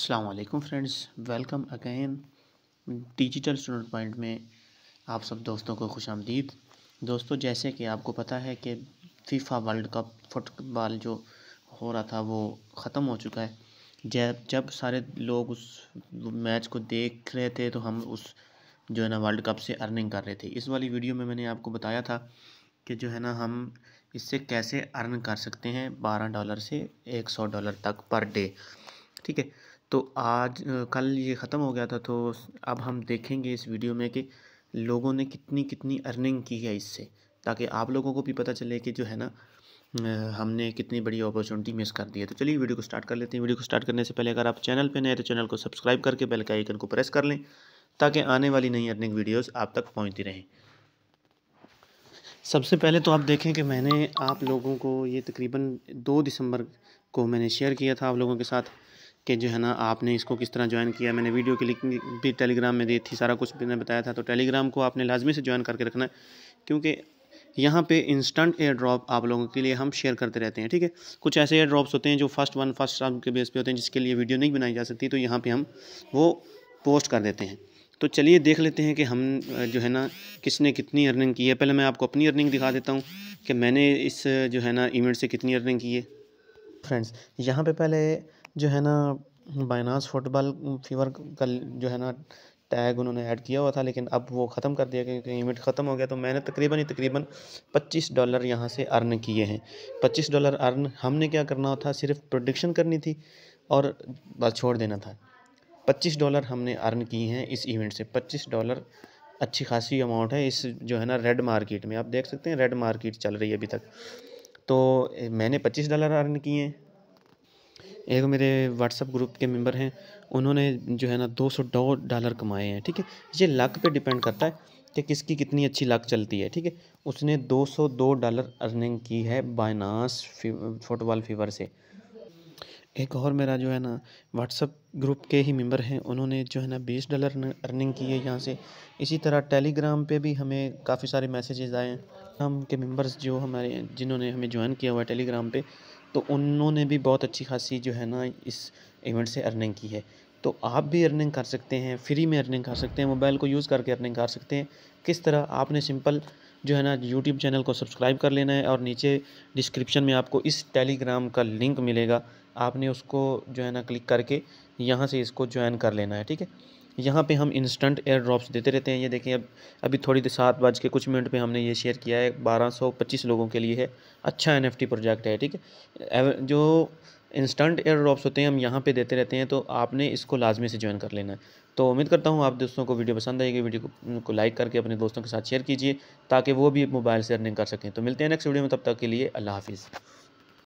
असलकम friends welcome again digital student point में आप सब दोस्तों को खुश आमदीद दोस्तों जैसे कि आपको पता है कि फीफा वर्ल्ड कप फुटबॉल जो हो रहा था वो ख़त्म हो चुका है जब जब सारे लोग उस मैच को देख रहे थे तो हम उस जो है ना वर्ल्ड कप से अर्निंग कर रहे थे इस वाली वीडियो में मैंने आपको बताया था कि जो है ना हम इससे कैसे अर्न कर सकते हैं बारह डॉलर से एक सौ डॉलर तक पर डे ठीक है तो आज कल ये ख़त्म हो गया था तो अब हम देखेंगे इस वीडियो में कि लोगों ने कितनी कितनी अर्निंग की है इससे ताकि आप लोगों को भी पता चले कि जो है ना हमने कितनी बड़ी अपॉर्चुनिटी मिस कर दी है तो चलिए वीडियो को स्टार्ट कर लेते हैं वीडियो को स्टार्ट करने से पहले अगर आप चैनल पे नए तो चैनल को सब्सक्राइब करके बेल का आइकन को प्रेस कर लें ताकि आने वाली नई अर्निंग वीडियोस आप तक पहुंचती रहें सबसे पहले तो आप देखें कि मैंने आप लोगों को ये तकरीबन दो दिसंबर को मैंने शेयर किया था आप लोगों के साथ कि जो है ना आपने इसको किस तरह ज्वाइन किया मैंने वीडियो की लिंक भी टेलीग्राम में दी थी सारा कुछ मैंने बताया था तो टेलीग्राम को आपने लाजमी से ज्वाइन करके रखना है क्योंकि यहाँ पे इंस्टेंट एयर ड्रॉप आप लोगों के लिए हम शेयर करते रहते हैं ठीक है कुछ ऐसे एयर ड्रॉप्स होते हैं जो फर्स्ट वन फर्स्ट टाइम के बेस पे होते हैं जिसके लिए वीडियो नहीं बनाई जा सकती तो यहाँ पे हम वो पोस्ट कर देते हैं तो चलिए देख लेते हैं कि हम जो है ना किसने कितनी अर्निंग की है पहले मैं आपको अपनी अर्निंग दिखा देता हूँ कि मैंने इस जो है ना इवेंट से कितनी अर्निंग की है फ्रेंड्स यहाँ पर पहले जो है ना बाइनास फुटबॉल फीवर का जो है ना टैग उन्होंने ऐड किया हुआ था लेकिन अब वो ख़त्म कर दिया क्योंकि यूनिट ख़त्म हो गया तो मैंने तकरीबन ही तकरीबन 25 डॉलर यहाँ से अर्न किए हैं 25 डॉलर अर्न हमने क्या करना था सिर्फ प्रोडिक्शन करनी थी और बस छोड़ देना था 25 डॉलर हमने अर्न किए हैं इस इवेंट से 25 डॉलर अच्छी खासी अमाउंट है इस जो है ना रेड मार्केट में आप देख सकते हैं रेड मार्केट चल रही है अभी तक तो मैंने पच्चीस डॉलर अर्न किए एक मेरे व्हाट्सअप ग्रुप के मेंबर हैं उन्होंने जो है ना दो सौ डॉलर कमाए हैं ठीक है ये लक पे डिपेंड करता है कि किसकी कितनी अच्छी लक चलती है ठीक है उसने 202 डॉलर अर्निंग की है बायनास फुटबॉल फीवर से एक और मेरा जो है ना व्हाट्सअप ग्रुप के ही मेंबर हैं उन्होंने जो है ना बीस डॉलर अर्निंग की है यहाँ से इसी तरह टेलीग्राम पे भी हमें काफ़ी सारे मैसेजेस आए हैं हम के मेंबर्स जो हमारे जिन्होंने हमें ज्वाइन किया हुआ है टेलीग्राम पे तो उन्होंने भी बहुत अच्छी खासी जो है ना इस इवेंट से अर्निंग की है तो आप भी अर्निंग कर सकते हैं फ्री में अर्निंग कर सकते हैं मोबाइल को यूज़ करके अर्निंग कर सकते हैं किस तरह आपने सिंपल जो है ना यूट्यूब चैनल को सब्सक्राइब कर लेना है और नीचे डिस्क्रिप्शन में आपको इस टेलीग्राम का लिंक मिलेगा आपने उसको जो है ना क्लिक करके यहाँ से इसको ज्वाइन कर लेना है ठीक है यहाँ पे हम इंस्टेंट एयर ड्रॉप्स देते रहते हैं ये देखें अब अभी थोड़ी देर सात बज के कुछ मिनट पे हमने ये शेयर किया है बारह सौ पच्चीस लोगों के लिए है अच्छा एनएफटी प्रोजेक्ट है ठीक है जो इंस्टेंट एयर ड्रॉप्स होते हैं हम यहाँ पे देते रहते हैं तो आपने इसको लाजमी से ज्वाइन कर लेना है तो उम्मीद करता हूँ आप दोस्तों को वीडियो पसंद आएगी वीडियो को लाइक करके अपने दोस्तों के साथ शेयर कीजिए ताकि वो भी मोबाइल से अर्निंग कर सकें तो मिलते हैं नेक्स्ट वीडियो में तब तक के लिए अल्लाह हाफिज़